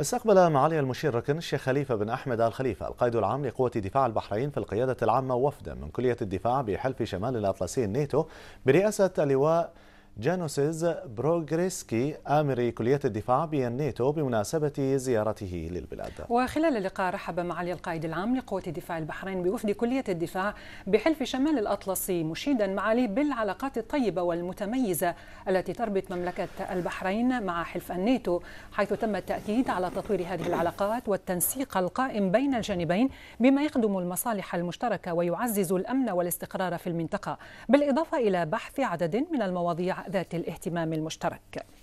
استقبل معالي المشير ركن الشيخ خليفة بن أحمد آل خليفة القائد العام لقوة دفاع البحرين في القيادة العامة وفدا من كلية الدفاع بحلف شمال الأطلسي الناتو برئاسة اللواء جانوسيز بروغريسكي آمر كلية الدفاع بالناتو بمناسبة زيارته للبلاد وخلال اللقاء رحب معالي القائد العام لقوة الدفاع البحرين بوفد كلية الدفاع بحلف شمال الأطلسي مشيدا معالي بالعلاقات الطيبة والمتميزة التي تربط مملكة البحرين مع حلف الناتو حيث تم التأكيد على تطوير هذه العلاقات والتنسيق القائم بين الجانبين بما يخدم المصالح المشتركة ويعزز الأمن والاستقرار في المنطقة بالإضافة إلى بحث عدد من المواضيع ذات الاهتمام المشترك